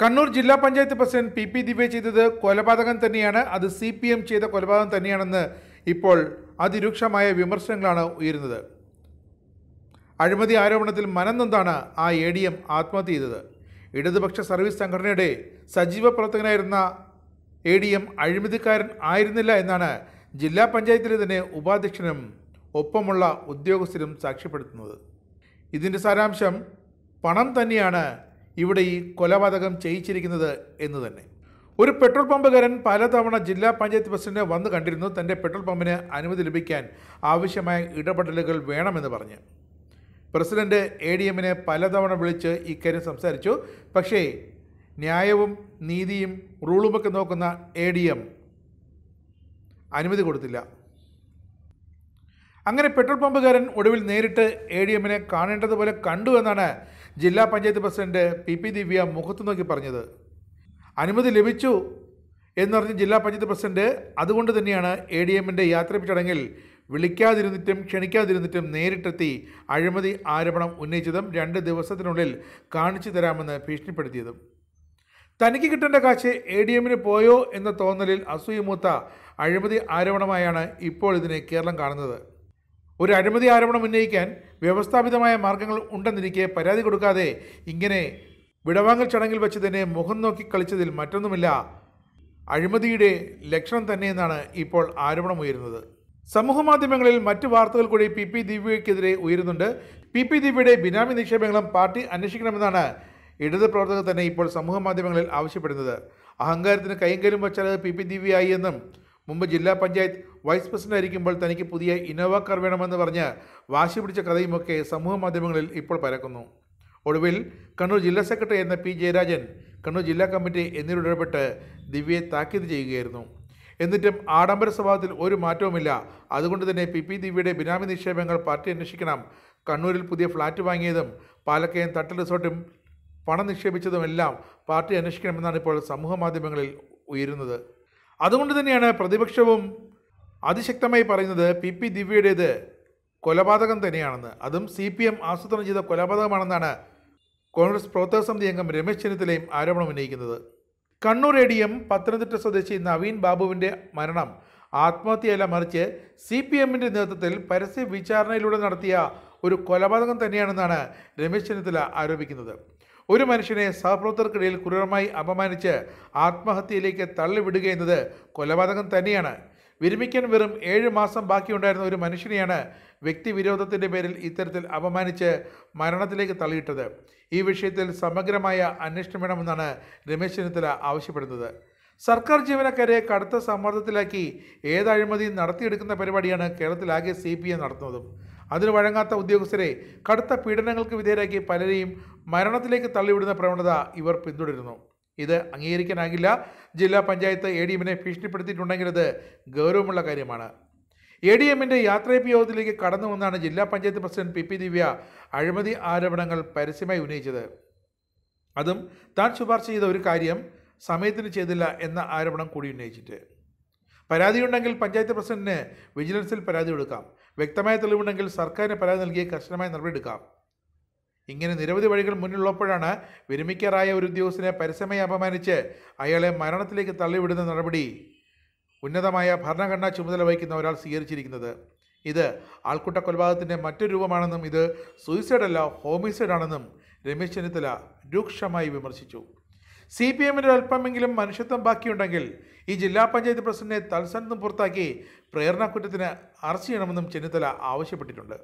കണ്ണൂർ ജില്ലാ panchayat president P P Divya ചെയ്തത് കൊലപാതകം തന്നെയാണ് അത് സി പി എം ചെയ്ത കൊലപാതകം തന്നെയാണെന്ന് ഇപ്പോൾ അതിരൂക്ഷമായ വിമർശനങ്ങളാണ് ഉയരുന്നത് അഴിമതി ആരോപണത്തിൽ മനംനൊന്താണ് ആ എ ഡി എം ആത്മഹത്യ ചെയ്തത് ഇടതുപക്ഷ സർവീസ് സംഘടനയുടെ സജീവ പ്രവർത്തകനായിരുന്ന എ ഡി എം അഴിമതിക്കാരൻ ആയിരുന്നില്ല എന്നാണ് ജില്ലാ പഞ്ചായത്തിലെ തന്നെ ഉപാധ്യക്ഷനും ഒപ്പമുള്ള ഉദ്യോഗസ്ഥരും സാക്ഷ്യപ്പെടുത്തുന്നത് ഇതിൻ്റെ സാരാംശം പണം തന്നെയാണ് ഇവിടെ ഈ കൊലപാതകം ചെയ്യിച്ചിരിക്കുന്നത് എന്ന് തന്നെ ഒരു പെട്രോൾ പമ്പുകാരൻ പലതവണ ജില്ലാ പഞ്ചായത്ത് പ്രസിഡന്റ് വന്നു കണ്ടിരുന്നു തൻ്റെ പെട്രോൾ പമ്പിന് അനുമതി ലഭിക്കാൻ ആവശ്യമായ ഇടപെടലുകൾ വേണമെന്ന് പറഞ്ഞ് പ്രസിഡന്റ് എ ഡി എമ്മിനെ പലതവണ വിളിച്ച് ഇക്കാര്യം സംസാരിച്ചു പക്ഷേ ന്യായവും നീതിയും റൂളുമൊക്കെ നോക്കുന്ന എ ഡി എം അനുമതി കൊടുത്തില്ല അങ്ങനെ പെട്രോൾ പമ്പുകാരൻ ഒടുവിൽ നേരിട്ട് എ ഡി എമ്മിനെ കാണേണ്ടതുപോലെ കണ്ടു എന്നാണ് ജില്ലാ panchayat president P P Divya മുഖത്തു നോക്കി പറഞ്ഞത് അനുമതി ലഭിച്ചു എന്നറിഞ്ഞ് ജില്ലാ പഞ്ചായത്ത് പ്രസിഡന്റ് അതുകൊണ്ട് തന്നെയാണ് എ ഡി എമ്മിൻ്റെ യാത്രപ്പ് ചടങ്ങിൽ വിളിക്കാതിരുന്നിട്ടും ക്ഷണിക്കാതിരുന്നിട്ടും നേരിട്ടെത്തി അഴിമതി ആരോപണം ഉന്നയിച്ചതും രണ്ട് ദിവസത്തിനുള്ളിൽ കാണിച്ചു തരാമെന്ന് ഭീഷണിപ്പെടുത്തിയതും തനിക്ക് കിട്ടേണ്ട കാശ് എ ഡി എമ്മിന് പോയോ എന്ന തോന്നലിൽ അസൂയമൂത്ത അഴിമതി ആരോപണമായാണ് ഇപ്പോൾ ഇതിനെ കേരളം കാണുന്നത് ഒരു അഴിമതി ആരോപണം ഉന്നയിക്കാൻ വ്യവസ്ഥാപിതമായ മാർഗങ്ങൾ ഉണ്ടെന്നിരിക്കെ പരാതി കൊടുക്കാതെ ഇങ്ങനെ വിടവാങ്ങൽ ചടങ്ങിൽ വെച്ച് തന്നെ മുഖം നോക്കി കളിച്ചതിൽ മറ്റൊന്നുമില്ല അഴിമതിയുടെ ലക്ഷണം തന്നെയെന്നാണ് ഇപ്പോൾ ആരോപണമുയരുന്നത് സമൂഹമാധ്യമങ്ങളിൽ മറ്റ് വാർത്തകൾ കൂടി പി പി ദിവ്യക്കെതിരെ ഉയരുന്നുണ്ട് പി പി ദിവ്യയുടെ ബിനാമി നിക്ഷേപങ്ങളും പാർട്ടി അന്വേഷിക്കണമെന്നാണ് ഇടത് പ്രവർത്തകർ തന്നെ ഇപ്പോൾ സമൂഹമാധ്യമങ്ങളിൽ ആവശ്യപ്പെടുന്നത് അഹങ്കാരത്തിന് കൈകാര്യം വച്ചാൽ അത് പി പി ദിവ്യയായി എന്നും മുമ്പ് ജില്ലാ പഞ്ചായത്ത് വൈസ് പ്രസിഡന്റ് ആയിരിക്കുമ്പോൾ തനിക്ക് പുതിയ ഇന്നോവ കാർ വേണമെന്ന് പറഞ്ഞ് വാശി പിടിച്ച കഥയുമൊക്കെ സമൂഹ മാധ്യമങ്ങളിൽ ഇപ്പോൾ പരക്കുന്നു ഒടുവിൽ കണ്ണൂർ ജില്ലാ സെക്രട്ടറി എന്ന പി ജയരാജൻ കണ്ണൂർ ജില്ലാ കമ്മിറ്റി എന്നിവരിടപെട്ട് ദിവ്യയെ താക്കീത് ചെയ്യുകയായിരുന്നു എന്നിട്ടും ആഡംബര സ്വഭാവത്തിൽ ഒരു മാറ്റവുമില്ല അതുകൊണ്ട് തന്നെ പി പി ദിവ്യയുടെ ബിനാമി നിക്ഷേപങ്ങൾ പാർട്ടി അന്വേഷിക്കണം കണ്ണൂരിൽ പുതിയ ഫ്ളാറ്റ് വാങ്ങിയതും പാലക്കയം തട്ടൽ റിസോർട്ടും പണം നിക്ഷേപിച്ചതുമെല്ലാം പാർട്ടി അന്വേഷിക്കണമെന്നാണ് ഇപ്പോൾ സമൂഹ മാധ്യമങ്ങളിൽ ഉയരുന്നത് അതുകൊണ്ട് തന്നെയാണ് പ്രതിപക്ഷവും അതിശക്തമായി പറയുന്നത് പി പി ദിവ്യയുടേത് കൊലപാതകം തന്നെയാണെന്ന് അതും സി പി എം ആസൂത്രണം ചെയ്ത കൊലപാതകമാണെന്നാണ് കോൺഗ്രസ് പ്രവർത്തക സമിതി അംഗം രമേശ് ചെന്നിത്തലയും ആരോപണം ഉന്നയിക്കുന്നത് Kannur A D M Pathanamthitta സ്വദേശി നവീൻ ബാബുവിൻ്റെ മരണം ആത്മഹത്യയല്ല മറിച്ച് സി പി എമ്മിൻ്റെ നേതൃത്വത്തിൽ പരസ്യ വിചാരണയിലൂടെ നടത്തിയ ഒരു കൊലപാതകം തന്നെയാണെന്നാണ് രമേശ് ചെന്നിത്തല ആരോപിക്കുന്നത് ഒരു മനുഷ്യനെ സഹപ്രവർത്തകർക്കിടയിൽ ക്രൂരമായി അപമാനിച്ച് ആത്മഹത്യയിലേക്ക് തള്ളിവിടുക എന്നത് കൊലപാതകം തന്നെയാണ് വിരമിക്കാൻ വെറും ഏഴ് മാസം ബാക്കിയുണ്ടായിരുന്ന ഒരു മനുഷ്യനെയാണ് വ്യക്തിവിരോധത്തിൻ്റെ പേരിൽ ഇത്തരത്തിൽ അപമാനിച്ച് മരണത്തിലേക്ക് തള്ളിയിട്ടത് ഈ വിഷയത്തിൽ സമഗ്രമായ അന്വേഷണം വേണമെന്നാണ് രമേശ് ചെന്നിത്തല ആവശ്യപ്പെടുന്നത് സർക്കാർ ജീവനക്കാരെ കടുത്ത സമ്മർദ്ദത്തിലാക്കി ഏത് അഴിമതിയും നടത്തിയെടുക്കുന്ന പരിപാടിയാണ് കേരളത്തിലാകെ സി പി എം നടത്തുന്നതും അതിന് വഴങ്ങാത്ത ഉദ്യോഗസ്ഥരെ കടുത്ത പീഡനങ്ങൾക്ക് വിധേയരാക്കി പലരെയും മരണത്തിലേക്ക് തള്ളിവിടുന്ന പ്രവണത ഇവർ പിന്തുടരുന്നു ഇത് അംഗീകരിക്കാനാകില്ല ജില്ലാ പഞ്ചായത്ത് എ ഡി എമ്മിനെ ഭീഷണിപ്പെടുത്തിയിട്ടുണ്ടെങ്കിൽ അത് ഗൗരവമുള്ള കാര്യമാണ് എ ഡി എമ്മിൻ്റെ യാത്രയപ്പ് യോഗത്തിലേക്ക് കടന്നു വന്നാണ് ജില്ലാ panchayat president P P Divya അഴിമതി ആരോപണങ്ങൾ പരസ്യമായി ഉന്നയിച്ചത് അതും താൻ ശുപാർശ ചെയ്ത ഒരു കാര്യം സമയത്തിന് ചെയ്തില്ല എന്ന ആരോപണം കൂടി ഉന്നയിച്ചിട്ട് പരാതിയുണ്ടെങ്കിൽ പഞ്ചായത്ത് പ്രസിഡന്റിന് വിജിലൻസിൽ പരാതി കൊടുക്കാം വ്യക്തമായ തെളിവുണ്ടെങ്കിൽ സർക്കാരിന് പരാതി നൽകി കർശനമായ നടപടിയെടുക്കാം ഇങ്ങനെ നിരവധി വഴികൾ മുന്നിലുള്ളപ്പോഴാണ് വിരമിക്കാറായ ഒരു ഉദ്യോഗസ്ഥനെ പരസ്യമായി അപമാനിച്ച് അയാളെ മരണത്തിലേക്ക് തള്ളിവിടുന്ന നടപടി ഉന്നതമായ ഭരണഘടനാ ചുമതല വഹിക്കുന്ന ഒരാൾ സ്വീകരിച്ചിരിക്കുന്നത് ഇത് ആൾക്കൂട്ട കൊലപാതകത്തിൻ്റെ മറ്റൊരു രൂപമാണെന്നും ഇത് സൂയിസൈഡ് അല്ല ഹോമിസൈഡ് ആണെന്നും രമേശ് ചെന്നിത്തല രൂക്ഷമായി വിമർശിച്ചു സി പി എമ്മിൻ്റെ അല്പമെങ്കിലും മനുഷ്യത്വം ബാക്കിയുണ്ടെങ്കിൽ ഈ ജില്ലാ പഞ്ചായത്ത് പ്രസിഡന്റിനെ തത്സന്നും പുറത്താക്കി കുറ്റത്തിന് അറസ്റ്റ് ചെയ്യണമെന്നും ചെന്നിത്തല ആവശ്യപ്പെട്ടിട്ടുണ്ട്